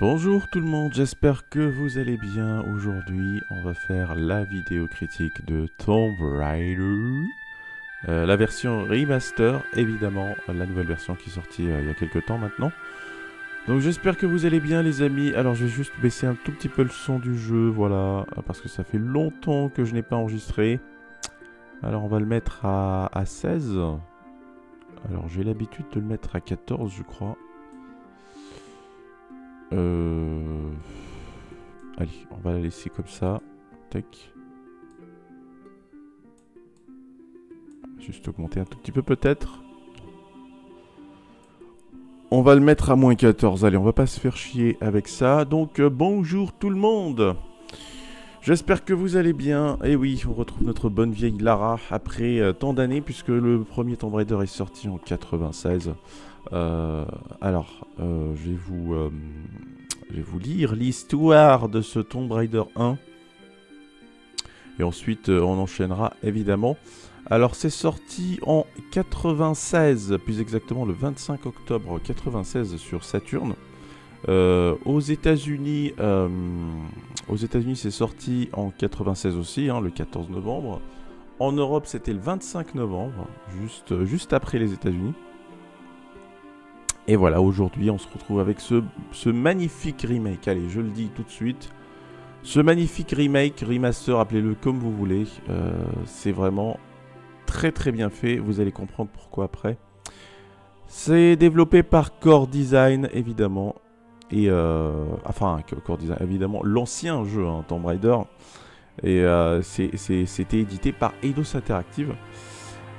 Bonjour tout le monde, j'espère que vous allez bien. Aujourd'hui, on va faire la vidéo critique de Tomb Raider. Euh, la version remaster, évidemment, la nouvelle version qui est sortie euh, il y a quelques temps maintenant. Donc j'espère que vous allez bien les amis. Alors je vais juste baisser un tout petit peu le son du jeu, voilà, euh, parce que ça fait longtemps que je n'ai pas enregistré. Alors on va le mettre à, à 16. Alors j'ai l'habitude de le mettre à 14 je crois. Euh... Allez, on va la laisser comme ça. Tac. Juste augmenter un tout petit peu peut-être. On va le mettre à moins 14. Allez, on va pas se faire chier avec ça. Donc, euh, bonjour tout le monde. J'espère que vous allez bien. Et eh oui, on retrouve notre bonne vieille Lara après euh, tant d'années, puisque le premier Tomb Raider est sorti en 96. Euh, alors, euh, je, vais vous, vais vous lire l'histoire de ce Tomb Raider 1. Et ensuite, on enchaînera évidemment. Alors, c'est sorti en 96, plus exactement le 25 octobre 96 sur Saturne. Euh, aux États-Unis, euh, aux États-Unis, c'est sorti en 96 aussi, hein, le 14 novembre. En Europe, c'était le 25 novembre, juste, juste après les États-Unis. Et voilà, aujourd'hui, on se retrouve avec ce, magnifique remake. Allez, je le dis tout de suite. Ce magnifique remake, remaster, appelez-le comme vous voulez. Euh, c'est vraiment très très bien fait. Vous allez comprendre pourquoi après. C'est développé par Core Design, évidemment et euh, enfin, encore disant, évidemment l'ancien jeu hein, Tomb Raider, et euh, c'était édité par Eidos Interactive.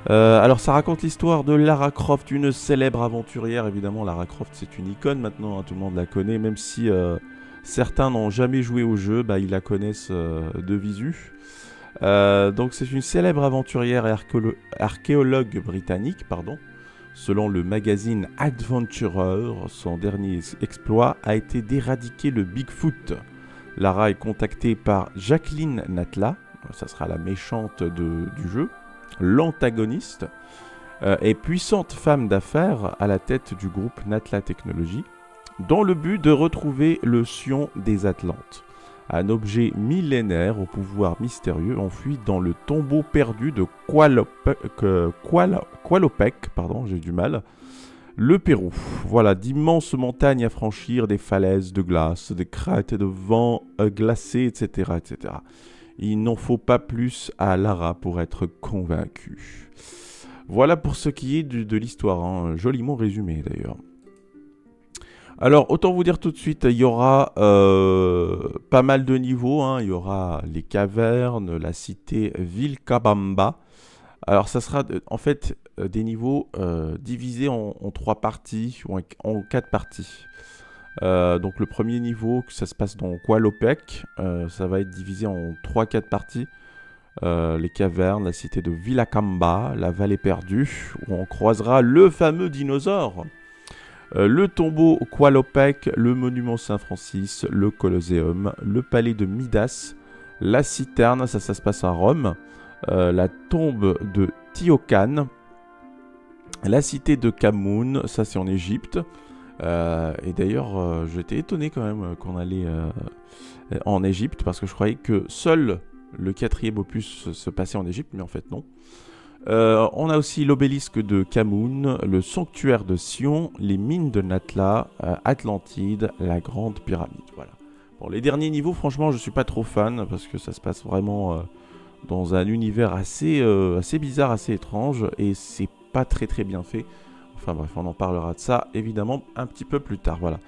Euh, alors ça raconte l'histoire de Lara Croft, une célèbre aventurière. Évidemment, Lara Croft c'est une icône maintenant, hein, tout le monde la connaît, même si certains n'ont jamais joué au jeu, bah, ils la connaissent de visu. donc c'est une célèbre aventurière et archéologue britannique, pardon, Selon le magazine Adventurer, son dernier exploit a été d'éradiquer le Bigfoot. Lara est contactée par Jacqueline Natla, ça sera la méchante du jeu, l'antagoniste, euh, et puissante femme d'affaires à la tête du groupe Natla Technologies, dans le but de retrouver le Sion des Atlantes un objet millénaire au pouvoir mystérieux enfui dans le tombeau perdu de Qualopec pardon, j'ai du mal, le Pérou. Voilà, d'immenses montagnes à franchir, des falaises de glace, des crêtes de vent euh, glacé, etc., etc. Il n'en faut pas plus à Lara pour être convaincu. Voilà pour ce qui est de, l'histoire, hein. joliment résumé d'ailleurs. Alors, autant vous dire tout de suite, il y aura euh, pas mal de niveaux. Hein. Il y aura les cavernes, la cité Vilcabamba. Alors, ça sera en fait euh, des niveaux euh, divisés en, trois parties ou en, quatre parties. donc, le premier niveau, ça se passe dans Kualopec. ça va être divisé en trois, quatre parties. les cavernes, la cité de Vilacamba, la vallée perdue, où on croisera le fameux dinosaure. Euh, le tombeau Qualopec, le monument Saint-Francis, le Colosseum, le palais de Midas, la citerne, ça, ça se passe à Rome, euh, la tombe de Tiokan, la cité de Kamoun, ça c'est en Égypte. Euh, et d'ailleurs, j'étais étonné quand même qu'on allait en Égypte parce que je croyais que seul le quatrième opus se passait en Égypte, mais en fait non. Euh, on a aussi l'obélisque de Camoun, le sanctuaire de Sion, les mines de Natla, euh, Atlantide, la grande pyramide. Voilà. Bon, les derniers niveaux, franchement, je suis pas trop fan parce que ça se passe vraiment euh, dans un univers assez, assez bizarre, assez étrange et c'est pas très très bien fait. Enfin bref, on en parlera de ça évidemment un petit peu plus tard. Voilà.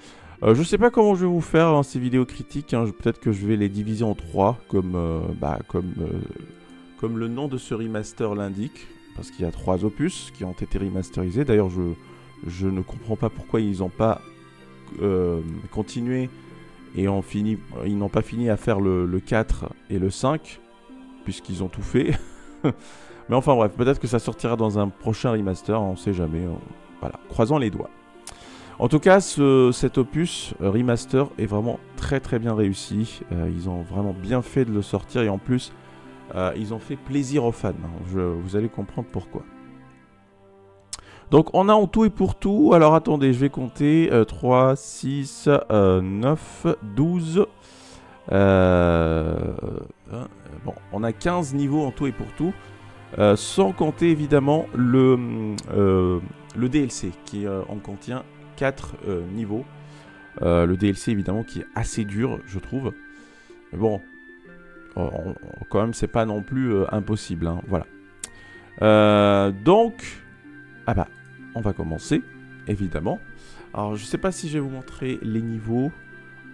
Euh, je sais pas comment je vais vous faire hein, ces vidéos critiques. Hein. Peut-être que je vais les diviser en trois, comme, bah, comme comme le nom de ce remaster l'indique, parce qu'il y a trois opus qui ont été remasterisés. D'ailleurs, je, je ne comprends pas pourquoi ils n'ont pas euh, continué et ils n'ont pas fini à faire le, 4 et le 5, puisqu'ils ont tout fait. Mais enfin bref, peut-être que ça sortira dans un prochain remaster, on ne sait jamais. Voilà, croisons les doigts. En tout cas, cet opus euh, remaster est vraiment très très bien réussi. Euh, ils ont vraiment bien fait de le sortir et en plus, euh, ils ont fait plaisir aux fans. Hein. Je, vous allez comprendre pourquoi. Donc on a en tout et pour tout. Alors attendez, je vais compter. 3, 6, 9, 12. bon, on a 15 niveaux en tout et pour tout. Euh, sans compter évidemment le, euh, le DLC qui en contient 4 niveaux. le DLC évidemment qui est assez dur, je trouve. Mais bon, euh, quand même, c'est pas non plus euh, impossible. Hein, voilà. Euh, donc, ah bah, on va commencer, évidemment. Alors, je sais pas si je vais vous montrer les niveaux,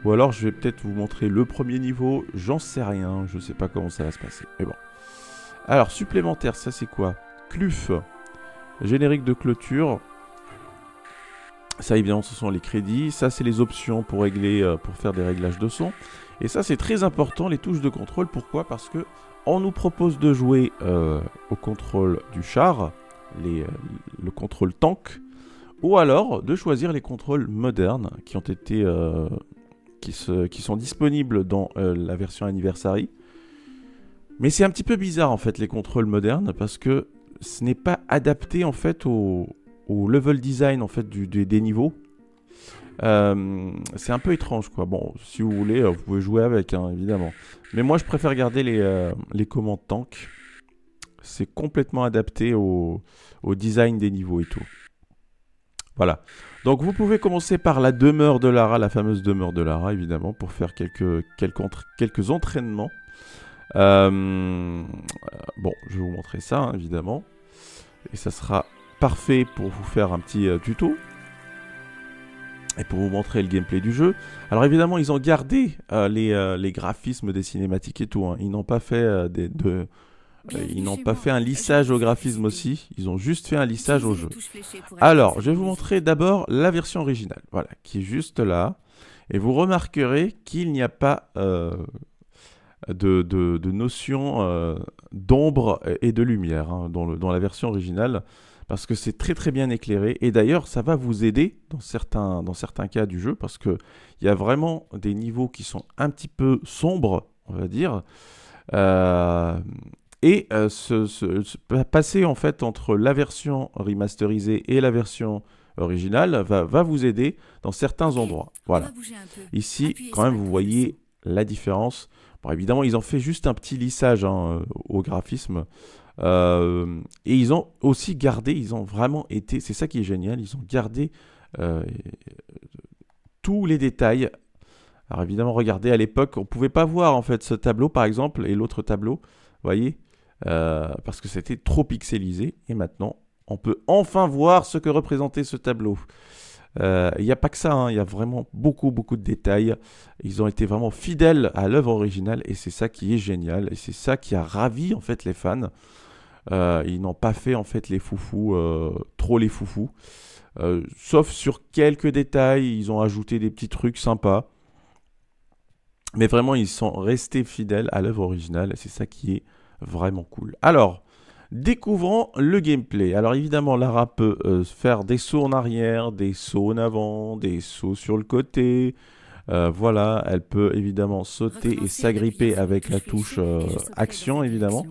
ou alors je vais peut-être vous montrer le premier niveau. J'en sais rien, je sais pas comment ça va se passer. Mais bon. Alors, supplémentaire, ça c'est quoi Cluf, générique de clôture. Ça, évidemment, ce sont les crédits. Ça, c'est les options pour régler, pour faire des réglages de son. Et ça c'est très important, les touches de contrôle. Pourquoi Parce que on nous propose de jouer euh, au contrôle du char, euh, le contrôle tank, ou alors de choisir les contrôles modernes qui ont été euh, qui, sont disponibles dans la version Anniversary. Mais c'est un petit peu bizarre en fait les contrôles modernes parce que ce n'est pas adapté en fait au, level design en fait des niveaux. Euh, c'est un peu étrange, quoi. Bon, si vous voulez, euh, vous pouvez jouer avec, hein, évidemment. Mais moi, je préfère garder les, euh, commandes tank. C'est complètement adapté au, design des niveaux et tout. Voilà. Donc, vous pouvez commencer par la demeure de Lara, la fameuse demeure de Lara, évidemment, pour faire quelques, quelques, quelques entraînements. bon, je vais vous montrer ça, hein, évidemment. Et ça sera parfait pour vous faire un petit tuto et pour vous montrer le gameplay du jeu. Alors évidemment, ils ont gardé euh, euh, les, graphismes des cinématiques et tout. Hein. Ils n'ont pas fait euh, des, de... ils n'ont pas fait un lissage au graphisme aussi. Ils ont juste fait un lissage au jeu. Alors, je vais vous montrer d'abord la version originale. Voilà, qui est juste là. Et vous remarquerez qu'il n'y a pas de, notion d'ombre et de lumière hein, le, dans la version originale parce que c'est très très bien éclairé. Et d'ailleurs, ça va vous aider dans certains, dans certains cas du jeu, parce qu'il y a vraiment des niveaux qui sont un petit peu sombres, on va dire. Euh, et euh, ce, passer en fait entre la version remasterisée et la version originale va, vous aider dans certains endroits. Voilà. Ici, quand même, vous voyez la différence. évidemment, ils ont fait juste un petit lissage hein, au graphisme euh, et ils ont aussi gardé, ils ont vraiment été, c'est ça qui est génial, ils ont gardé euh, tous les détails. Alors évidemment, regardez, à l'époque, on ne pouvait pas voir en fait ce tableau par exemple et l'autre tableau, voyez, euh, parce que c'était trop pixelisé. Et maintenant, on peut enfin voir ce que représentait ce tableau. Il n'y a pas que ça, hein, il y a vraiment beaucoup, beaucoup de détails. Ils ont été vraiment fidèles à l'œuvre originale et c'est ça qui est génial et c'est ça qui a ravi en fait les fans. Euh, ils n'ont pas fait en fait les foufous, euh, trop les foufous. Euh, sauf sur quelques détails, ils ont ajouté des petits trucs sympas. Mais vraiment, ils sont restés fidèles à l'œuvre originale. C'est ça qui est vraiment cool. Alors, découvrons le gameplay. Alors évidemment, Lara peut faire des sauts en arrière, des sauts en avant, des sauts sur le côté. voilà, elle peut évidemment sauter et s'agripper avec la touche action, évidemment.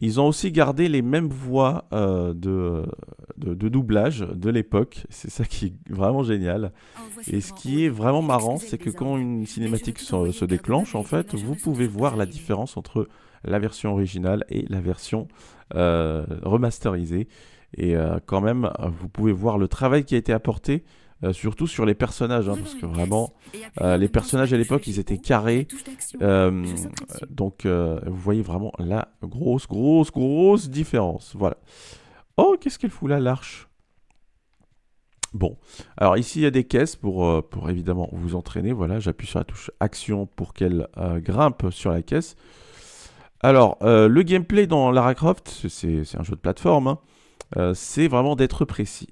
Ils ont aussi gardé les mêmes voix euh, de, de, doublage de l'époque. C'est ça qui est vraiment génial. Et ce qui est vraiment marrant, c'est que quand une cinématique se, déclenche, en fait, vous pouvez voir la différence entre la version originale et la version euh, remasterisée. Et euh, quand même, vous pouvez voir le travail qui a été apporté euh, surtout sur les personnages, hein, parce que vraiment, euh, les personnages à l'époque, ils étaient carrés. Euh, donc, vous voyez vraiment la grosse, grosse, grosse différence. Voilà. Oh, qu'est-ce qu'elle fout là, l'arche Bon, alors ici il y a des caisses pour, pour évidemment vous entraîner. Voilà, j'appuie sur la touche action pour qu'elle grimpe sur la caisse. Alors, le gameplay dans Lara Croft, c'est un jeu de plateforme, hein, c'est vraiment d'être précis.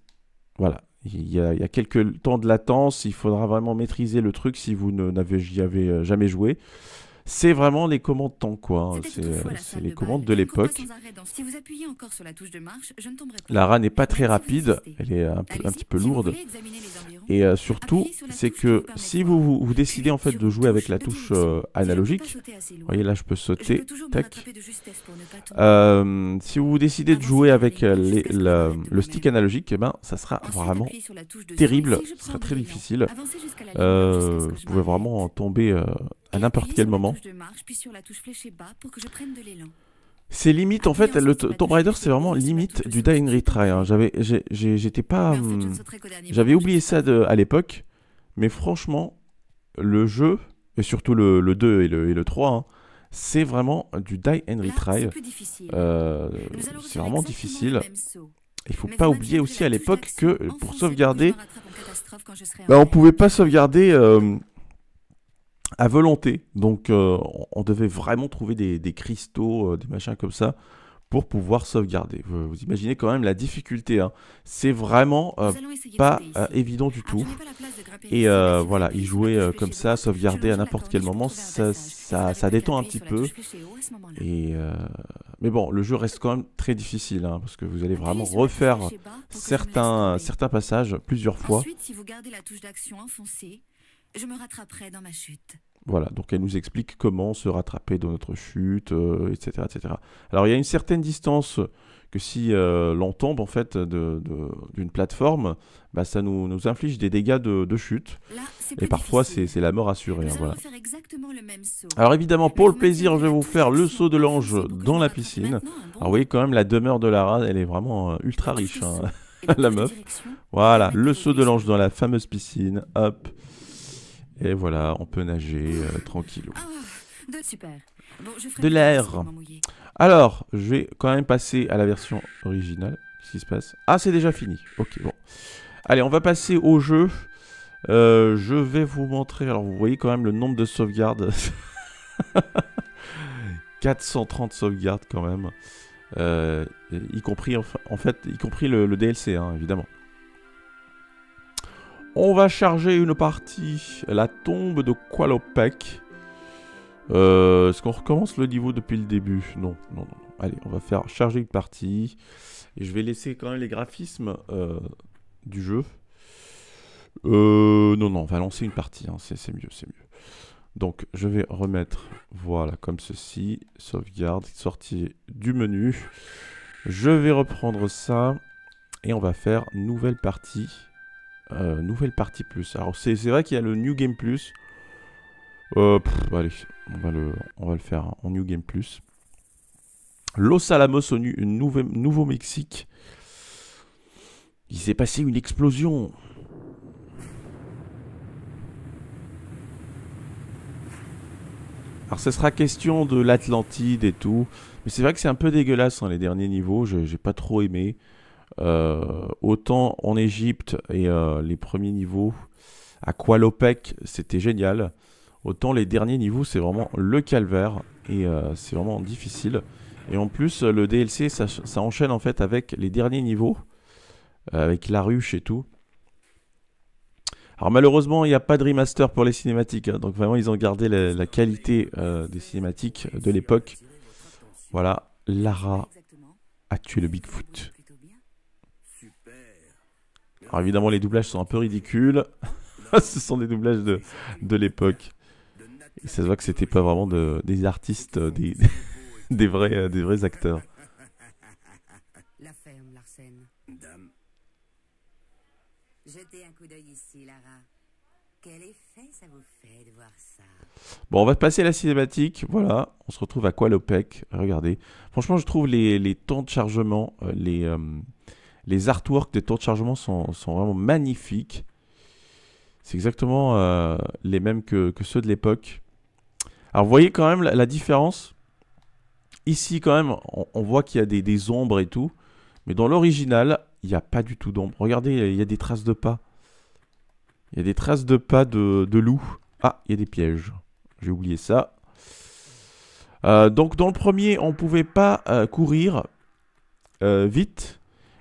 Voilà, il y, a, quelques temps de latence, il faudra vraiment maîtriser le truc si vous n'avez avez euh, jamais joué. C'est vraiment les commandes temps quoi. Hein. C'est euh, les commandes de l'époque. la RAN n'est pas très rapide, elle est un petit peu lourde. Et euh, surtout, c'est que si vous, décidez en fait de jouer avec la touche euh, analogique, vous voyez là je peux sauter, tac. Euh, si vous décidez de jouer avec le stick analogique, eh ben, ça sera vraiment terrible, ce sera très difficile. vous pouvez vraiment tomber à n'importe quel moment. C'est limite, en fait, le Tomb Raider, c'est vraiment limite du and Retry. Hein. J'avais, j'étais pas, hum, j'avais oublié ça à l'époque, mais franchement, le jeu et surtout le, 2 et le, et le 3, hein, c'est vraiment du Die and Retry. c'est euh, vraiment difficile. Il faut pas oublier aussi à l'époque que pour sauvegarder, bah, on on pouvait pas sauvegarder. Euh, à volonté. Donc euh, on devait vraiment trouver des, cristaux, euh, des machins comme ça, pour pouvoir sauvegarder. Vous, imaginez quand même la difficulté. Hein. C'est vraiment euh, pas évident du ah, tout. Et voilà, y jouer comme ça, sauvegarder à n'importe quel moment, ça, détend un petit peu. Et, mais bon, le jeu reste quand même très difficile, hein, parce que vous allez vraiment refaire certains, certains passages plusieurs fois. Ensuite, si vous gardez la touche d'action enfoncée, je me rattraperai dans ma chute. Voilà, donc elle nous explique comment se rattraper dans notre chute, etc., euh, etc. Alors il y a une certaine distance que si euh, l'on tombe en fait d'une plateforme, bah, ça nous, nous, inflige des dégâts de, chute. et parfois c'est la mort assurée. Hein, voilà. Alors évidemment, pour le plaisir, je vais vous faire le saut de l'ange dans la piscine. Alors vous voyez quand même la demeure de Lara, elle est vraiment euh, ultra riche, hein, la meuf. Voilà, le saut de l'ange dans la fameuse piscine. Hop. Et voilà, on peut nager euh, tranquille ah, de l'air. Alors, je vais quand même passer à la version originale. Qu'est-ce qui se passe Ah, c'est déjà fini. Ok, bon. Allez, on va passer au jeu. Euh, je vais vous montrer. Alors, vous voyez quand même le nombre de sauvegardes. 430 sauvegardes quand même. Euh, y compris, en fait, y compris le, DLC, hein, évidemment. On va charger une partie, la tombe de Qualopec. Euh, est-ce qu'on recommence le niveau depuis le début non, non, non. Allez, on va faire charger une partie. Et je vais laisser quand même les graphismes euh, du jeu. Euh, non, non, on va lancer une partie. Hein. C'est mieux, c'est mieux. Donc, je vais remettre, voilà, comme ceci. Sauvegarde, sortie du menu. Je vais reprendre ça. Et on va faire nouvelle partie. Euh, nouvelle partie plus. Alors c'est vrai qu'il y a le New Game Plus. Euh, on va, le, on va le faire en New Game Plus. Los Alamos au Nouveau-Mexique. Il s'est passé une explosion. Alors ce sera question de l'Atlantide et tout. Mais c'est vrai que c'est un peu dégueulasse dans hein, les derniers niveaux. J'ai pas trop aimé. Euh, autant en Égypte et euh, les premiers niveaux à Kualopec, c'était génial. Autant les derniers niveaux, c'est vraiment le calvaire et euh, c'est vraiment difficile. Et en plus, le DLC, ça, enchaîne en fait avec les derniers niveaux, avec la ruche et tout. Alors malheureusement, il n'y a pas de remaster pour les cinématiques. Hein. donc vraiment, ils ont gardé la, qualité des cinématiques de l'époque. Voilà, Lara a tué le Bigfoot. Alors évidemment, les doublages sont un peu ridicules. Ce sont des doublages de, l'époque. Et ça se voit que c'était pas vraiment des artistes, euh, des, des, vrais, euh, des vrais acteurs. Bon, on va passer à la cinématique. Voilà, on se retrouve à quoi Regardez. Franchement, je trouve les, temps de chargement, euh, les, les artworks des tours de chargement sont, vraiment magnifiques. C'est exactement euh, les mêmes que, ceux de l'époque. Alors vous voyez quand même la, différence. Ici quand même, on, voit qu'il y a des, ombres et tout. Mais dans l'original, il n'y a pas du tout d'ombre. Regardez, il y a des traces de pas. Il y a des traces de pas de, de loup. Ah, il y a des pièges. J'ai oublié ça. Euh, donc dans le premier, on ne pouvait pas euh, courir vite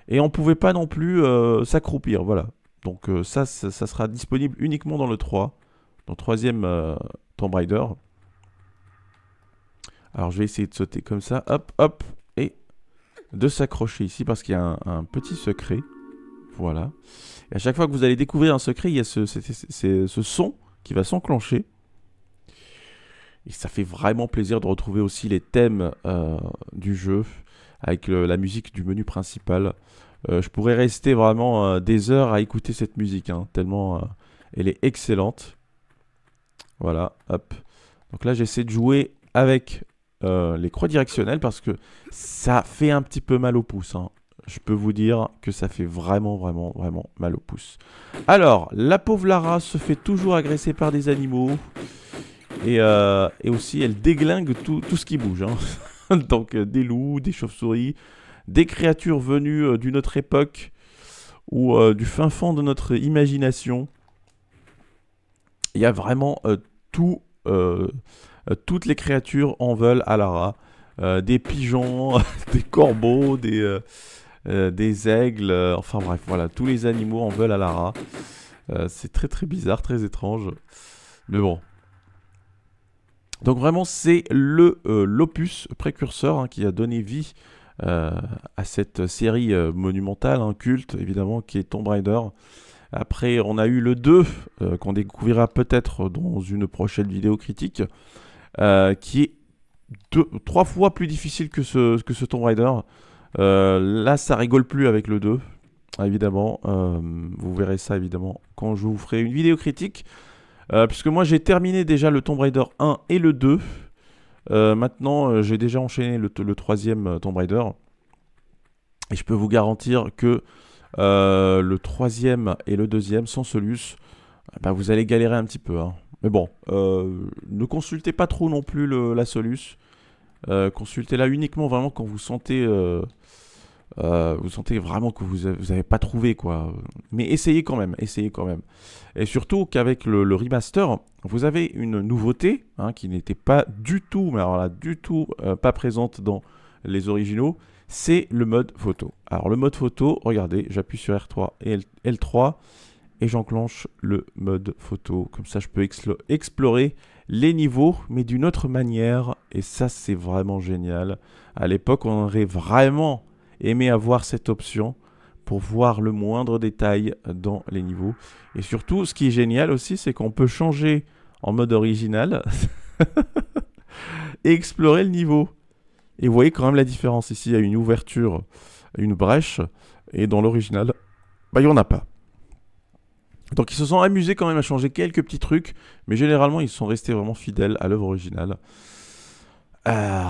et on pouvait pas non plus euh, s'accroupir, voilà. Donc euh, ça, ça, sera disponible uniquement dans le 3, dans le troisième euh, Tomb Raider. Alors je vais essayer de sauter comme ça, hop, hop, et de s'accrocher ici parce qu'il y a un, petit secret. Voilà. Et à chaque fois que vous allez découvrir un secret, il y a ce son qui va s'enclencher. Et ça fait vraiment plaisir de retrouver aussi les thèmes du jeu avec la musique du menu principal. Euh, je pourrais rester vraiment euh, des heures à écouter cette musique, hein, tellement euh, elle est excellente. Voilà, hop. Donc là, j'essaie de jouer avec les croix directionnelles parce que ça fait un petit peu mal au pouce. Hein. Je peux vous dire que ça fait vraiment, vraiment, vraiment mal au pouce. Alors, la pauvre Lara se fait toujours agresser par des animaux. Et, aussi, elle déglingue tout, ce qui bouge. Hein. donc euh, des loups, des chauves-souris, des créatures venues euh, d'une autre époque ou euh, du fin fond de notre imagination. Il y a vraiment tout, toutes les créatures en veulent à Lara. des pigeons, des corbeaux, des, des aigles, enfin bref, voilà, tous les animaux en veulent à Lara. c'est très très bizarre, très étrange. Mais bon, donc vraiment, c'est le euh, l'opus précurseur hein, qui a donné vie euh, à cette série euh, monumentale, hein, culte évidemment, qui est Tomb Raider. Après, on a eu le 2, qu'on découvrira peut-être dans une prochaine vidéo critique, qui est trois fois plus difficile que ce, que ce Tomb Raider. là, ça rigole plus avec le 2, évidemment. vous verrez ça, évidemment, quand je vous ferai une vidéo critique. Euh, puisque moi j'ai terminé déjà le Tomb Raider 1 et le 2. Euh, maintenant euh, j'ai déjà enchaîné le, troisième Tomb Raider. Et je peux vous garantir que le troisième et le deuxième sans Solus, eh ben, vous allez galérer un petit peu. Hein. Mais bon, ne consultez pas trop non plus la Solus. consultez-la uniquement vraiment quand vous sentez euh, vous sentez vraiment que vous n'avez pas trouvé quoi. Mais essayez quand même, essayez quand même. Et surtout qu'avec le, remaster, vous avez une nouveauté hein, qui n'était pas du tout, mais alors là, du tout euh, pas présente dans les originaux, c'est le mode photo. Alors le mode photo, regardez, j'appuie sur R3 et L3 et j'enclenche le mode photo. Comme ça, je peux explorer les niveaux, mais d'une autre manière. Et ça, c'est vraiment génial. À l'époque, on aurait vraiment aimer avoir cette option pour voir le moindre détail dans les niveaux. Et surtout, ce qui est génial aussi, c'est qu'on peut changer en mode original et explorer le niveau. Et vous voyez quand même la différence ici, il y a une ouverture, une brèche, et dans l'original, bah, il n'y en a pas. Donc ils se sont amusés quand même à changer quelques petits trucs, mais généralement ils sont restés vraiment fidèles à l'œuvre originale. Euh,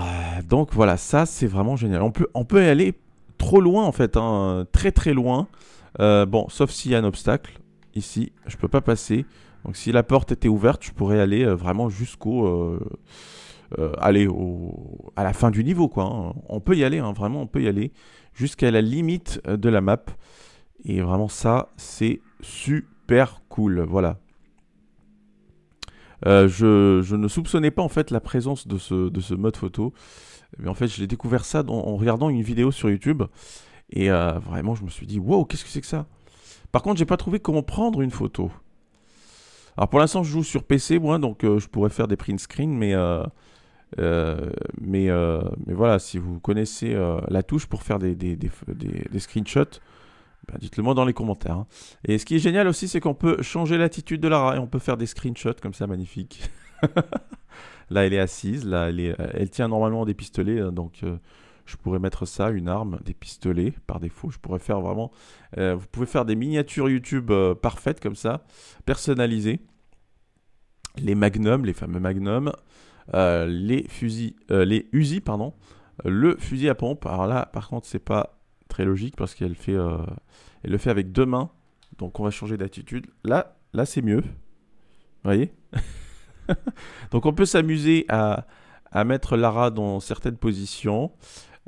donc voilà, ça c'est vraiment génial. On peut, on peut aller trop loin en fait, hein, très très loin. Euh, bon, sauf s'il y a un obstacle. Ici, je peux pas passer. Donc si la porte était ouverte, je pourrais aller euh, vraiment jusqu'au... Euh, aller au, à la fin du niveau quoi. Hein. On peut y aller, hein, vraiment on peut y aller. Jusqu'à la limite de la map. Et vraiment ça, c'est super cool. Voilà, je, ne soupçonnais pas en fait la présence de ce, de ce mode photo. Mais en fait, j'ai découvert ça en regardant une vidéo sur YouTube. Et euh, vraiment, je me suis dit, wow, qu'est-ce que c'est que ça Par contre, j'ai pas trouvé comment prendre une photo. Alors pour l'instant, je joue sur PC, moi, donc euh, je pourrais faire des print screens. mais, euh, mais, voilà, si vous connaissez la touche pour faire des, des, screenshots, ben, dites-le moi dans les commentaires. Hein. Et ce qui est génial aussi, c'est qu'on peut changer l'attitude de Lara et on peut faire des screenshots comme ça, magnifique. Là, elle est assise. Là, elle, euh, elle tient normalement des pistolets. Hein, donc, euh, je pourrais mettre ça, une arme, des pistolets par défaut. Je pourrais faire vraiment. Euh, vous pouvez faire des miniatures YouTube parfaites comme ça, personnalisées. Les magnums, les fameux magnums, les fusils, les usis, pardon, le fusil à pompe. Alors là, par contre, c'est pas très logique parce qu'elle fait, elle le fait avec deux mains. Donc on va changer d'attitude. Là, là c'est mieux. Vous voyez Donc on peut s'amuser à, mettre Lara dans certaines positions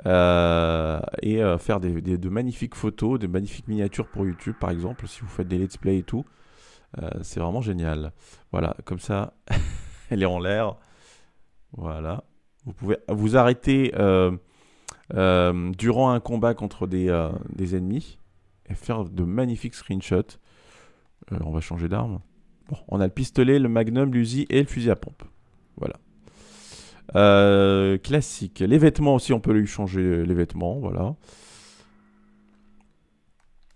euh, et euh, faire de magnifiques photos, de magnifiques miniatures pour YouTube par exemple, si vous faites des let's play et tout. Euh, c'est vraiment génial. Voilà, comme ça, elle est en l'air. Voilà. Vous pouvez vous arrêter durant un combat contre des, ennemis et faire de magnifiques screenshots. on va changer d'arme. Bon, on a le pistolet, le magnum, l'usine et le fusil à pompe. Voilà. Euh, classique. Les vêtements aussi, on peut lui changer les vêtements, voilà.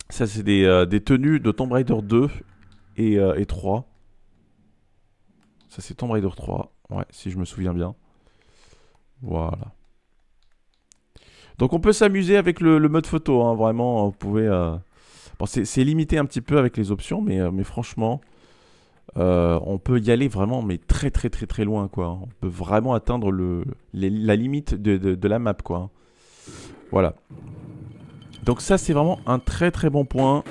Ça, c'est des, euh, des, tenues de Tomb Raider 2 et, 3. Euh, Ça, c'est Tomb Raider 3, ouais, si je me souviens bien. Voilà. Donc on peut s'amuser avec le, mode photo, hein, vraiment, vous pouvez... c'est limité un petit peu avec les options, mais, mais franchement, euh, on peut y aller vraiment, mais très très très très loin, quoi. On peut vraiment atteindre le, la limite de, de, la map, quoi. Voilà. Donc ça, c'est vraiment un très très bon point.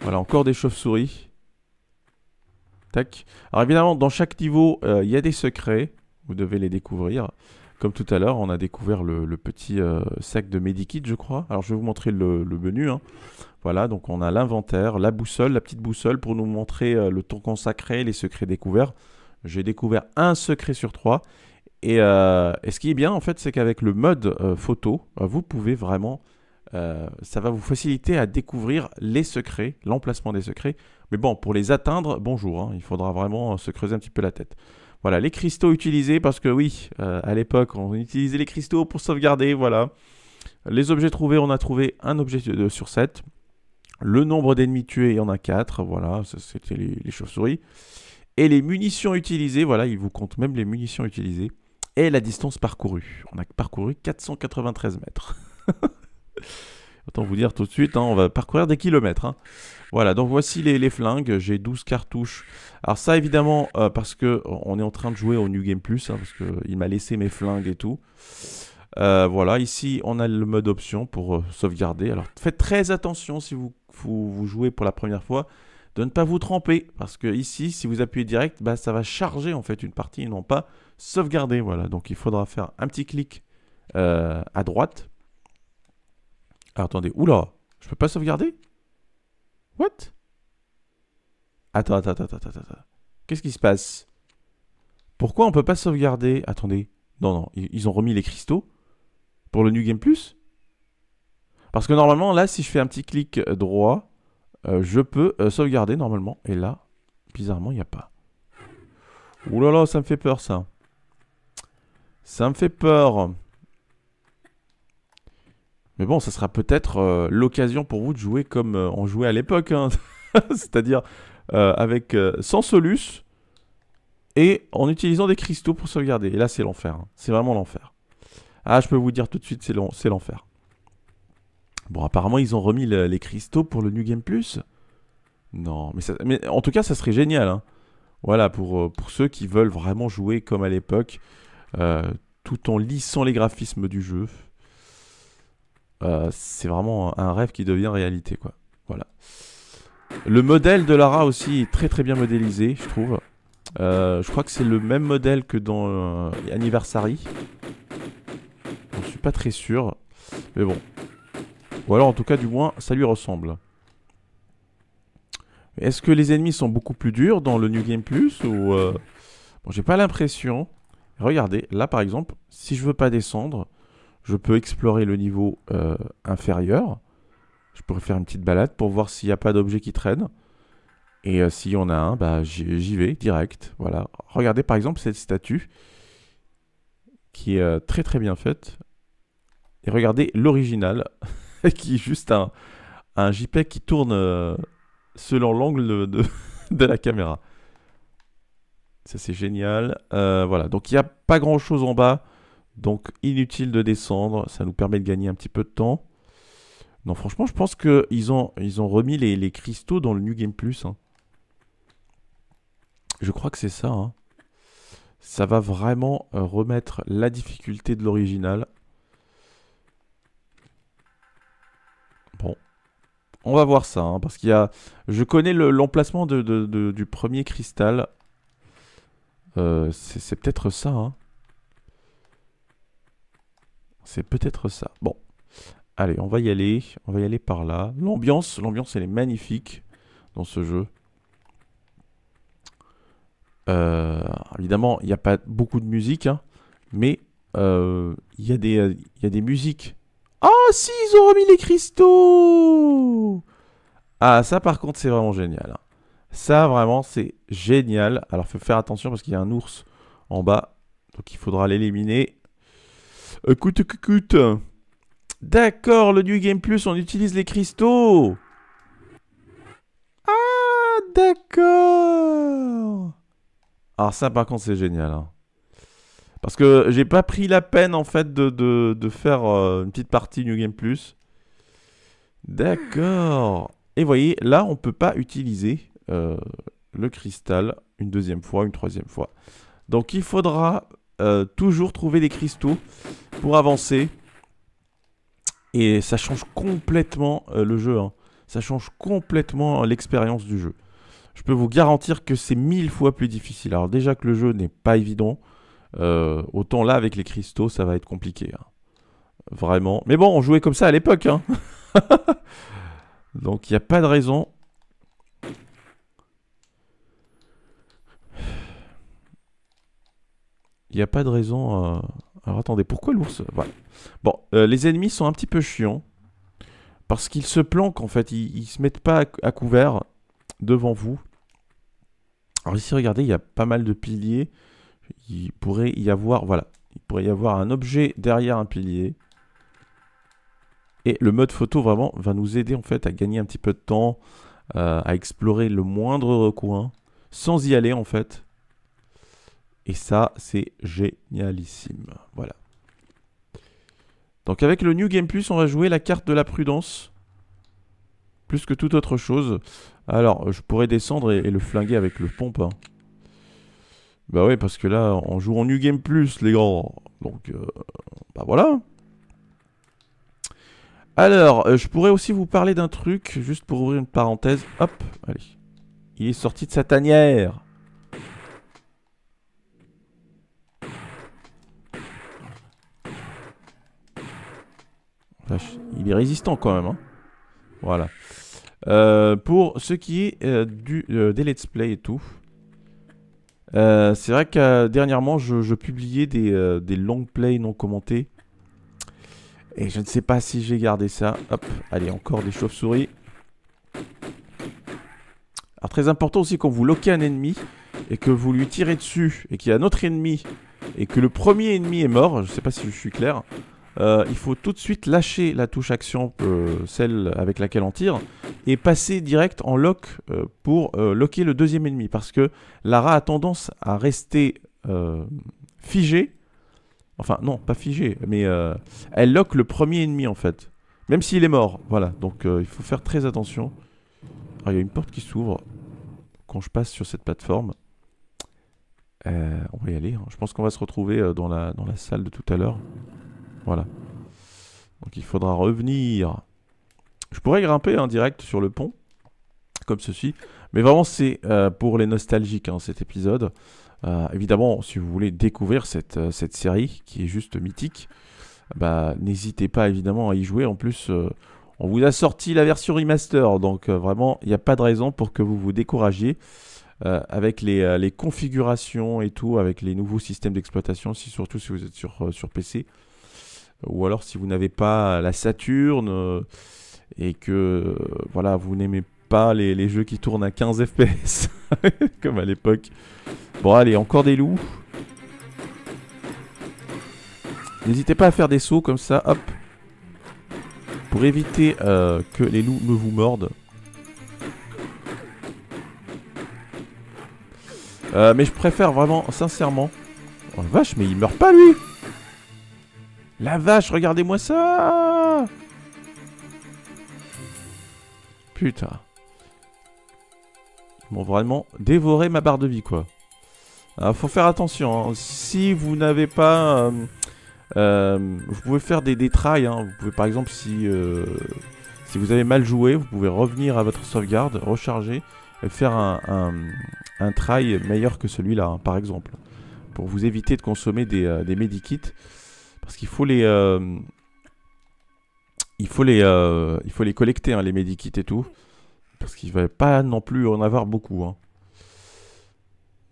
Voilà, encore des chauves-souris. Tac. Alors évidemment, dans chaque niveau, euh, il y a des secrets. Vous devez les découvrir. Comme tout à l'heure, on a découvert le, petit euh, sac de Medikit, je crois. Alors, je vais vous montrer le, menu. Hein. Voilà, donc on a l'inventaire, la boussole, la petite boussole pour nous montrer euh, le temps consacré, les secrets découverts. J'ai découvert un secret sur trois. Et, euh, ce qui est bien, en fait, c'est qu'avec le mode photo, vous pouvez vraiment... ça va vous faciliter à découvrir les secrets, l'emplacement des secrets. Mais bon, pour les atteindre, bonjour, hein, il faudra vraiment se creuser un petit peu la tête. Voilà, les cristaux utilisés, parce que oui, euh, à l'époque, on utilisait les cristaux pour sauvegarder, voilà. Les objets trouvés, on a trouvé un objet euh, sur 7. Le nombre d'ennemis tués, il y en a 4, voilà, c'était les, les chauves-souris. Et les munitions utilisées, voilà, il vous compte même les munitions utilisées. Et la distance parcourue. On a parcouru 493 mètres. Autant vous dire tout de suite, hein, on va parcourir des kilomètres. Hein. Voilà, donc voici les, flingues. J'ai 12 cartouches. Alors ça, évidemment, euh, parce qu'on est en train de jouer au New Game Plus, hein, parce qu'il m'a laissé mes flingues et tout. Euh, voilà, ici, on a le mode option pour euh, sauvegarder. Alors faites très attention si vous, vous, jouez pour la première fois de ne pas vous tremper. Parce que ici, si vous appuyez direct, bah, ça va charger en fait une partie non pas sauvegarder. Voilà, donc il faudra faire un petit clic à droite ah, attendez. Oula Je peux pas sauvegarder What Attends, attends, attends, attends, attends. Qu'est-ce qui se passe Pourquoi on peut pas sauvegarder Attendez. Non, non. Ils ont remis les cristaux pour le New Game Plus Parce que normalement, là, si je fais un petit clic euh, droit, euh, je peux euh, sauvegarder normalement. Et là, bizarrement, il n'y a pas. Ouh là là, ça me fait peur, ça. Ça me fait peur. Mais bon, ça sera peut-être euh, l'occasion pour vous de jouer comme euh, on jouait à l'époque, hein. c'est-à-dire euh, avec sans solus et en utilisant des cristaux pour sauvegarder. Et là, c'est l'enfer, hein. c'est vraiment l'enfer. Ah, je peux vous dire tout de suite, c'est l'enfer. Bon, apparemment, ils ont remis les cristaux pour le New Game Plus. Non, mais, en tout cas, ça serait génial. Hein. Voilà, pour, pour ceux qui veulent vraiment jouer comme à l'époque, tout en lissant les graphismes du jeu. Euh, c'est vraiment un rêve qui devient réalité, quoi. Voilà. Le modèle de Lara aussi est très très bien modélisé, je trouve. Euh, je crois que c'est le même modèle que dans euh, Anniversary. Je suis pas très sûr, mais bon. Ou alors en tout cas du moins ça lui ressemble. Est-ce que les ennemis sont beaucoup plus durs dans le New Game Plus ou Bon, j'ai pas l'impression. Regardez, là par exemple, si je veux pas descendre, je peux explorer le niveau euh, inférieur. Je pourrais faire une petite balade pour voir s'il n'y a pas d'objet qui traîne. Et si euh, s'il y en a un, bah, j'y vais direct. Voilà. Regardez par exemple cette statue qui est euh, très très bien faite. Et regardez l'original qui est juste un, un JPEG qui tourne selon l'angle de, de, la caméra. Ça c'est génial. voilà. Donc il n'y a pas grand chose en bas. Donc inutile de descendre, ça nous permet de gagner un petit peu de temps. Non, franchement, je pense qu'ils ont, ils ont remis les, cristaux dans le New Game Plus. Hein. Je crois que c'est ça. Hein. Ça va vraiment euh, remettre la difficulté de l'original. Bon. On va voir ça, hein, parce qu'il y a... Je connais l'emplacement de, du premier cristal. Euh, c'est peut-être ça, hein. C'est peut-être ça. Bon. Allez, on va y aller. On va y aller par là. L'ambiance, l'ambiance, elle est magnifique dans ce jeu. Euh, évidemment, il n'y a pas beaucoup de musique, hein, mais euh, il y, a des musiques. Ah oh, si, ils ont remis les cristaux Ah, ça par contre, c'est vraiment génial. Hein. Ça, vraiment, c'est génial. Alors, faut faire attention parce qu'il y a un ours en bas, donc il faudra l'éliminer. Écoute, euh, écoute. D'accord, le New Game Plus, on utilise les cristaux. Ah, d'accord. Ah, ça, par contre, c'est génial. Hein. Parce que j'ai pas pris la peine, en fait, de, faire euh, une petite partie New Game Plus. D'accord. Et voyez, là, on peut pas utiliser euh, le cristal une deuxième fois, une troisième fois. Donc, il faudra euh, toujours trouver des cristaux pour avancer. Et ça change complètement euh, le jeu. Hein. Ça change complètement euh, l'expérience du jeu. Je peux vous garantir que c'est mille fois plus difficile. Alors déjà que le jeu n'est pas évident, autant là avec les cristaux, ça va être compliqué. Hein. Vraiment. Mais bon, on jouait comme ça à l'époque. Hein. Donc il n'y a pas de raison Il n'y a pas de raison. Euh, alors attendez, pourquoi l'ours voilà. Bon, euh, les ennemis sont un petit peu chiants. Parce qu'ils se planquent en fait. Ils, ne se mettent pas à, couvert devant vous. Alors ici, regardez, il y a pas mal de piliers. Il pourrait y avoir. Voilà. Il pourrait y avoir un objet derrière un pilier. Et le mode photo vraiment va nous aider en fait à gagner un petit peu de temps, euh, à explorer le moindre recoin, sans y aller en fait. Et ça, c'est génialissime. Voilà. Donc avec le New Game Plus, on va jouer la carte de la prudence. Plus que toute autre chose. Alors, je pourrais descendre et, le flinguer avec le pompe. Hein. Bah oui, parce que là, on joue en New Game Plus, les grands. Donc, euh, bah voilà. Alors, euh, je pourrais aussi vous parler d'un truc, juste pour ouvrir une parenthèse. Hop, allez. Il est sorti de sa tanière. Il est résistant quand même. Hein. Voilà. Euh, pour ce qui est euh, du, euh, des let's play et tout, c'est vrai que dernièrement je, publiais des, des long non commentés. Et je ne sais pas si j'ai gardé ça. Hop, allez, encore des chauves-souris. Alors très important aussi quand vous loquez un ennemi et que vous lui tirez dessus et qu'il y a un autre ennemi et que le premier ennemi est mort, je ne sais pas si je suis clair, euh, il faut tout de suite lâcher la touche action, euh, celle avec laquelle on tire, et passer direct en lock euh, pour locker le deuxième ennemi, parce que Lara a tendance à rester figée, enfin non, pas figée, mais elle lock le premier ennemi en fait, même s'il est mort, voilà, donc il faut faire très attention. Ah, il y a une porte qui s'ouvre quand je passe sur cette plateforme. on va y aller, hein. je pense qu'on va se retrouver dans dans la salle de tout à l'heure. Voilà. Donc il faudra revenir. Je pourrais grimper en hein, direct sur le pont, comme ceci. Mais vraiment, c'est euh, pour les nostalgiques, hein, cet épisode. Euh, évidemment, si vous voulez découvrir cette, euh, cette série, qui est juste mythique, bah, n'hésitez pas évidemment à y jouer. En plus, on vous a sorti la version remaster, donc vraiment, il n'y a pas de raison pour que vous vous découragiez. avec les, les, configurations et tout, avec les nouveaux systèmes d'exploitation, surtout si vous êtes sur, sur PC, ou alors si vous n'avez pas la Saturne euh, et que euh, voilà, vous n'aimez pas les, jeux qui tournent à 15 FPS comme à l'époque. Bon allez, encore des loups. N'hésitez pas à faire des sauts comme ça, hop. Pour éviter euh, que les loups me vous mordent. mais je préfère vraiment, sincèrement... Oh la vache, mais il meurt pas lui la vache, regardez-moi ça Putain. Ils m'ont vraiment dévoré ma barre de vie, quoi. Alors, ah, faut faire attention. Hein. Si vous n'avez pas... Euh, euh, vous pouvez faire des, des hein. Vous pouvez, par exemple, si... Euh, si vous avez mal joué, vous pouvez revenir à votre sauvegarde, recharger, et faire un, un, try meilleur que celui-là, hein, par exemple. Pour vous éviter de consommer des, des medikits parce qu'il faut les... Euh, il faut les, euh, il faut les collecter, hein, les medikits et tout. Parce qu'il va pas non plus en avoir beaucoup. Hein.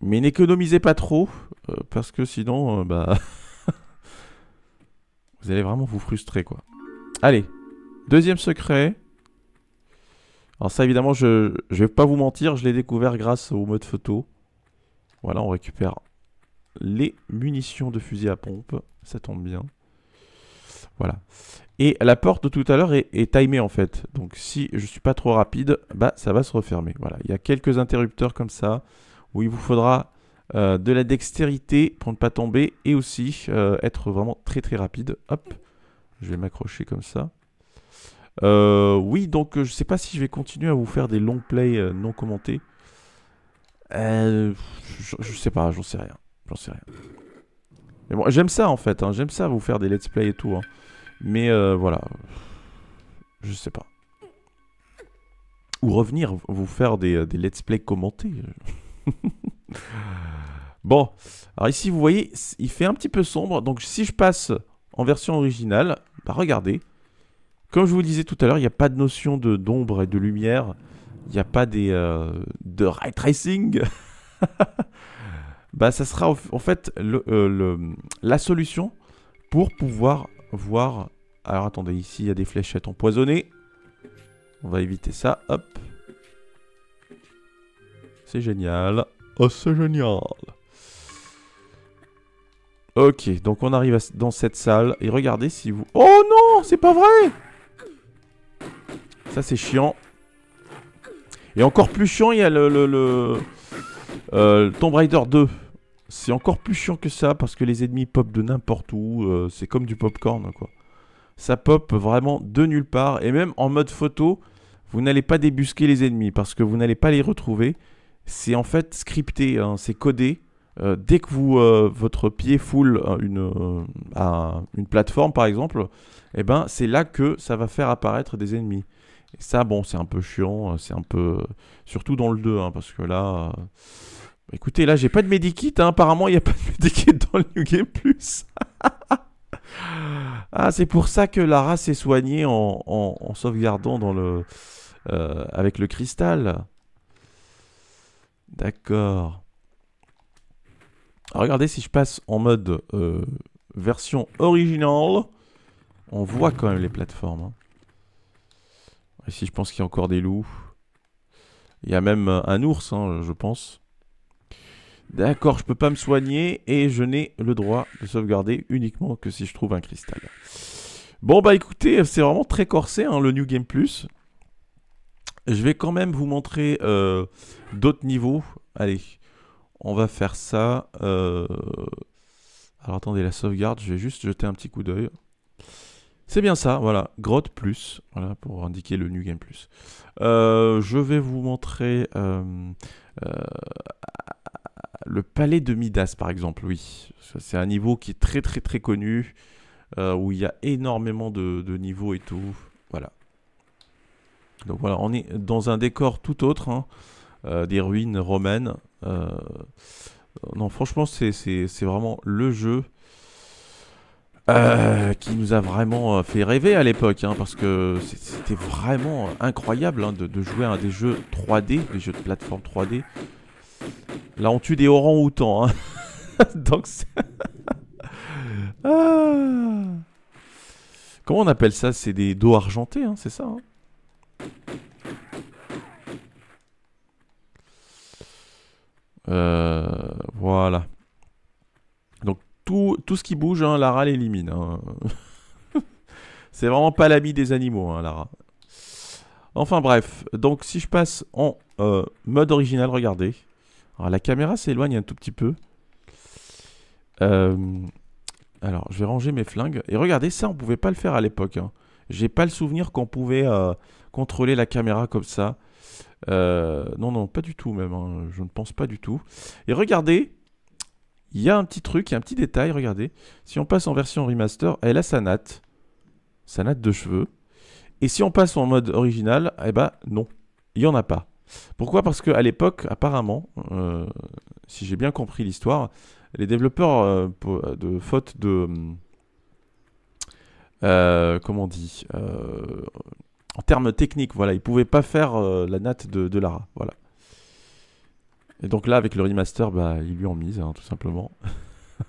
Mais n'économisez pas trop, euh, parce que sinon, bah... vous allez vraiment vous frustrer, quoi. Allez, deuxième secret. Alors ça, évidemment, je, je vais pas vous mentir, je l'ai découvert grâce au mode photo. Voilà, on récupère les munitions de fusil à pompe. Ça tombe bien. Voilà. Et la porte de tout à l'heure est, est, timée en fait. Donc si je suis pas trop rapide, bah ça va se refermer. Voilà. Il y a quelques interrupteurs comme ça où il vous faudra euh, de la dextérité pour ne pas tomber et aussi euh, être vraiment très très rapide. Hop. Je vais m'accrocher comme ça. Euh, oui, donc je sais pas si je vais continuer à vous faire des longs plays non commentés. je, je sais pas, j'en sais rien. J'en sais rien. Mais bon, j'aime ça en fait, hein. j'aime ça vous faire des let's play et tout. Hein. Mais euh, voilà, je sais pas. Ou revenir, vous faire des, euh, let's play commentés. bon, alors ici vous voyez, il fait un petit peu sombre. Donc si je passe en version originale, bah regardez. Comme je vous le disais tout à l'heure, il n'y a pas de notion d'ombre et de lumière. Il n'y a pas des, euh, de ray tracing. bah, ça sera en fait euh, le, la solution pour pouvoir voir... Alors attendez, ici il y a des fléchettes empoisonnées. On va éviter ça, hop. C'est génial. Oh, c'est génial. Ok, donc on arrive dans cette salle. Et regardez si vous... Oh non, c'est pas vrai Ça, c'est chiant. Et encore plus chiant, il y a le... Euh, Tomb Raider 2. C'est encore plus chiant que ça parce que les ennemis pop de n'importe où. Euh, c'est comme du popcorn quoi. Ça pop vraiment de nulle part. Et même en mode photo, vous n'allez pas débusquer les ennemis parce que vous n'allez pas les retrouver. C'est en fait scripté, hein, c'est codé. Euh, dès que vous, euh, votre pied foule une, à une plateforme, par exemple, eh ben, c'est là que ça va faire apparaître des ennemis. Et ça, bon, c'est un peu chiant, c'est un peu... Surtout dans le 2, hein, parce que là... Écoutez, là, j'ai pas de medikit. Hein. Apparemment, il n'y a pas de medikit dans le New Game Plus. ah, c'est pour ça que Lara s'est soignée en, sauvegardant dans le, euh, avec le cristal. D'accord. Regardez si je passe en mode euh, version originale. On voit quand même les plateformes. Ici, hein. je pense qu'il y a encore des loups. Il y a même euh, un ours, hein, je pense. D'accord, je peux pas me soigner et je n'ai le droit de sauvegarder uniquement que si je trouve un cristal. Bon bah écoutez, c'est vraiment très corsé hein, le New Game Plus. Je vais quand même vous montrer euh, d'autres niveaux. Allez, on va faire ça. Euh, alors attendez, la sauvegarde, je vais juste jeter un petit coup d'œil. C'est bien ça, voilà, grotte plus, voilà, pour indiquer le New Game Plus. Euh, je vais vous montrer le palais de Midas, par exemple, oui. C'est un niveau qui est très très très connu, euh, où il y a énormément de, niveaux et tout. Voilà. Donc voilà, on est dans un décor tout autre, hein. euh, des ruines romaines. Euh, non, franchement, c'est vraiment le jeu qui nous a vraiment fait rêver à l'époque, hein, parce que c'était vraiment incroyable hein, de, de jouer à des jeux 3D, des jeux de plateforme 3D. Là, on tue des orangs-outans. Hein. Donc, ah. Comment on appelle ça C'est des dos argentés, hein, c'est ça. Hein. Euh, voilà. Donc, tout, ce qui bouge, hein, Lara l'élimine. c'est vraiment pas l'ami des animaux, Lara. Enfin bref, donc si je passe en euh, mode original, regardez. Alors la caméra s'éloigne un tout petit peu. Euh, alors je vais ranger mes flingues. Et regardez, ça on pouvait pas le faire à l'époque. Je hein. J'ai pas le souvenir qu'on pouvait euh, contrôler la caméra comme ça. Euh, non, non, pas du tout même. Hein. Je ne pense pas du tout. Et regardez, il y a un petit truc, y a un petit détail, regardez. Si on passe en version remaster, elle a sa natte. Sa natte de cheveux. Et si on passe en mode original, eh ben non, il n'y en a pas. Pourquoi Parce qu'à l'époque, apparemment, euh, si j'ai bien compris l'histoire, les développeurs euh, de faute de. Euh, comment on dit En termes techniques, voilà, ils pouvaient pas faire la natte de, Lara. Voilà. Et donc là, avec le remaster, bah, ils lui ont mis, hein, tout simplement.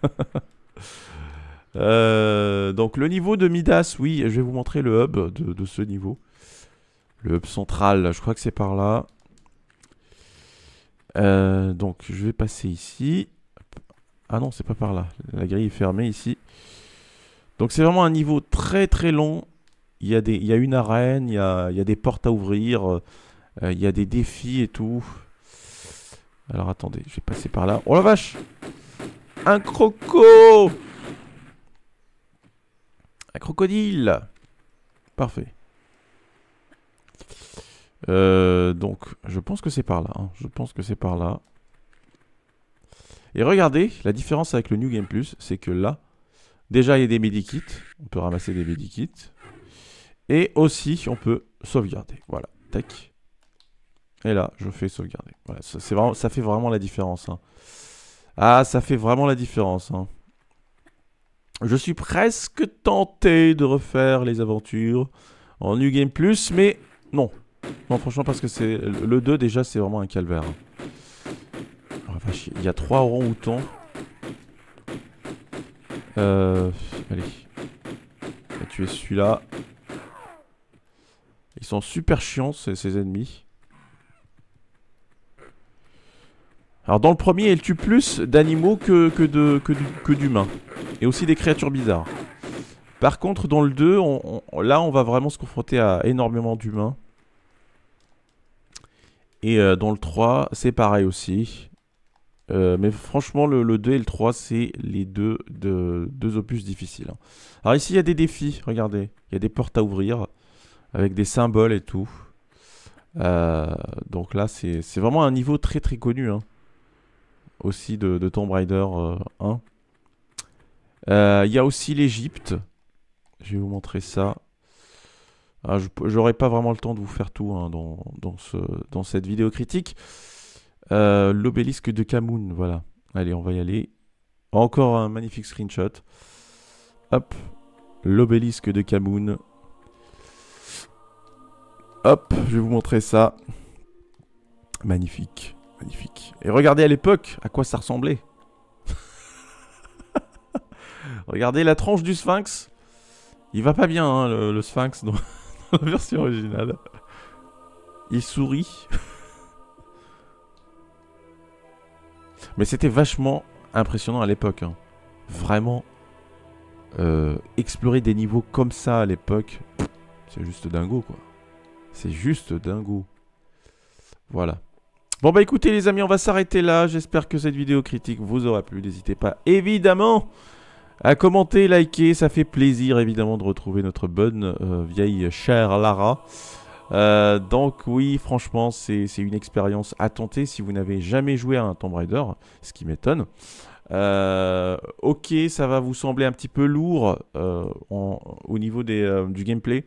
donc le niveau de Midas, oui, je vais vous montrer le hub de ce niveau. Le hub central, je crois que c'est par là. Euh, donc je vais passer ici. Ah non, c'est pas par là. La grille est fermée ici. Donc c'est vraiment un niveau très très long. Il y a, des, il une arène, il y a, des portes à ouvrir, euh, il y a des défis et tout. Alors attendez, je vais passer par là. Oh la vache Un croco Un crocodile Parfait. Euh, donc, je pense que c'est par là. Hein. Je pense que c'est par là. Et regardez, la différence avec le New Game Plus, c'est que là, déjà il y a des medikits. On peut ramasser des medikits. Et aussi, on peut sauvegarder. Voilà, tac. Et là, je fais sauvegarder. Voilà, ça, ça fait vraiment la différence. Hein. Ah, ça fait vraiment la différence. Hein. Je suis presque tenté de refaire les aventures en New Game Plus, mais non, non, franchement, parce que c'est le 2 déjà, c'est vraiment un calvaire. Oh, il y a 3 orangs outons. Euh. Allez. On va tuer celui-là. Ils sont super chiants, ces, ennemis. Alors dans le premier, il tue plus d'animaux que, que d'humains. et aussi des créatures bizarres. Par contre, dans le 2, là, on va vraiment se confronter à énormément d'humains. Et euh, dans le 3, c'est pareil aussi. Euh, mais franchement, le, 2 et le 3, c'est les deux, opus difficiles. Hein. Alors ici, il y a des défis, regardez. Il y a des portes à ouvrir, avec des symboles et tout. Euh, donc là, c'est vraiment un niveau très très connu. Hein, aussi de, de, Tomb Raider 1. Il y a aussi l'Egypte. Je vais vous montrer ça. Ah, j'aurais pas vraiment le temps de vous faire tout hein, dans, ce, dans, cette vidéo critique. Euh, l'obélisque de Camoun, voilà. Allez, on va y aller. Encore un magnifique screenshot. Hop. L'obélisque de Camoun. Hop, je vais vous montrer ça. Magnifique, magnifique. Et regardez à l'époque à quoi ça ressemblait. regardez la tranche du sphinx. Il va pas bien, hein, le, sphinx la version originale. Il sourit. Mais c'était vachement impressionnant à l'époque. Hein. Vraiment, euh, explorer des niveaux comme ça à l'époque, c'est juste dingo quoi. C'est juste dingo. Voilà. Bon bah écoutez les amis, on va s'arrêter là. J'espère que cette vidéo critique vous aura plu. N'hésitez pas évidemment à commenter, liker, ça fait plaisir évidemment de retrouver notre bonne euh, vieille chère Lara. Euh, donc oui, franchement, c'est une expérience à tenter si vous n'avez jamais joué à un Tomb Raider, ce qui m'étonne. Euh, ok, ça va vous sembler un petit peu lourd au niveau du gameplay,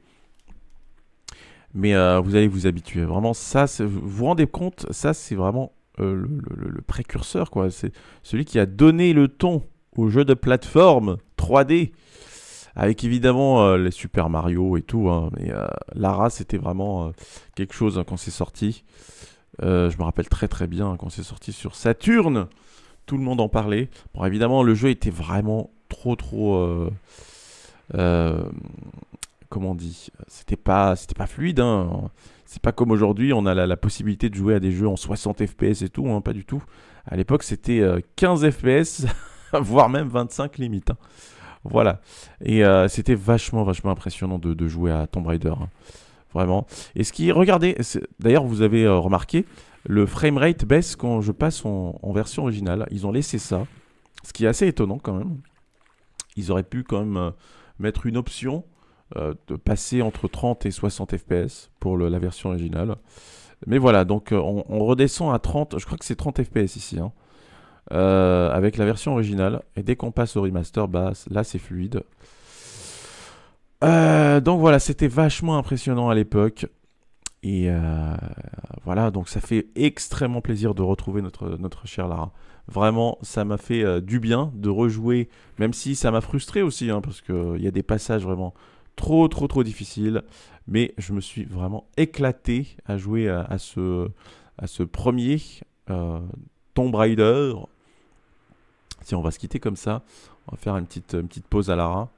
mais vous allez vous habituer. Vraiment, ça, vous vous rendez compte, ça c'est vraiment le, le, précurseur, quoi. C'est celui qui a donné le ton au jeu de plateforme 3D. Avec évidemment euh, les Super Mario et tout. Hein, mais euh, Lara, c'était vraiment euh, quelque chose hein, qu'on s'est sorti. je me rappelle très très bien hein, quand s'est sorti sur Saturne. Tout le monde en parlait. Bon, évidemment, le jeu était vraiment trop trop comment on dit, c'était pas, c'était pas fluide. C'est pas comme aujourd'hui, on a la, possibilité de jouer à des jeux en 60 FPS et tout, pas du tout. À l'époque, c'était 15 FPS voire même 25 limites. Hein. Voilà. Et euh, c'était vachement, vachement impressionnant de, jouer à Tomb Raider. Hein. Vraiment. Et ce qui, regardez, d'ailleurs, vous avez euh, remarqué, le framerate baisse quand je passe en, version originale. Ils ont laissé ça. Ce qui est assez étonnant quand même. Ils auraient pu quand même euh, mettre une option de passer entre 30 et 60 FPS pour la version originale. Mais voilà, donc on, redescend à 30, je crois que c'est 30 FPS ici. Hein. Euh, avec la version originale. Et dès qu'on passe au remaster, bah, là c'est fluide. Euh, donc voilà, c'était vachement impressionnant à l'époque. Et euh, voilà, donc ça fait extrêmement plaisir de retrouver notre, notre chère Lara. Vraiment, ça m'a fait du bien de rejouer, même si ça m'a frustré aussi, hein, parce qu'il y a des passages vraiment trop, trop, trop difficiles. Mais je me suis vraiment éclaté à jouer ce, à ce premier Tomb Raider on va se quitter comme ça. On va faire une petite, petite pause à Lara.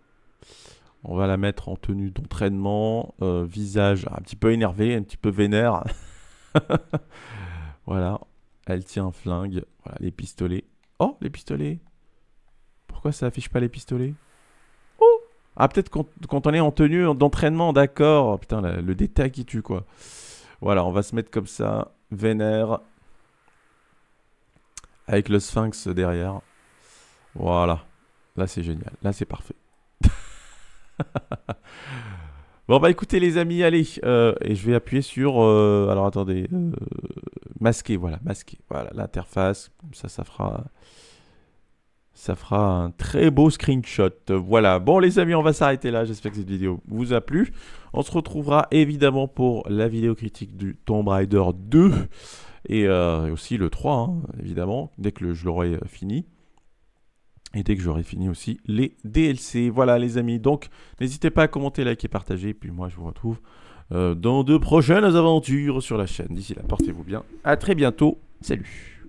On va la mettre en tenue d'entraînement, euh, visage un petit peu énervé, un petit peu vénère. voilà, elle tient un flingue. Voilà, les pistolets. Oh, les pistolets Pourquoi ça affiche pas les pistolets Oh Ah, peut-être quand, on est en tenue d'entraînement, d'accord. Oh, putain, le détail qui tue, quoi. Voilà, on va se mettre comme ça, vénère, avec le sphinx derrière. Voilà. Là, c'est génial. Là, c'est parfait. bon, bah écoutez, les amis, allez. Euh, et je vais appuyer sur. Euh, alors, attendez. Euh, masquer, voilà, masquer. Voilà, l'interface. Ça, ça fera. Ça fera un très beau screenshot. Voilà. Bon, les amis, on va s'arrêter là. J'espère que cette vidéo vous a plu. On se retrouvera évidemment pour la vidéo critique du Tomb Raider 2 et, aussi le 3, hein, évidemment, dès que je l'aurai fini et dès que j'aurai fini aussi les DLC. Voilà les amis, donc n'hésitez pas à commenter, liker, partager, et puis moi je vous retrouve euh, dans de prochaines aventures sur la chaîne. D'ici là, portez-vous bien, à très bientôt, salut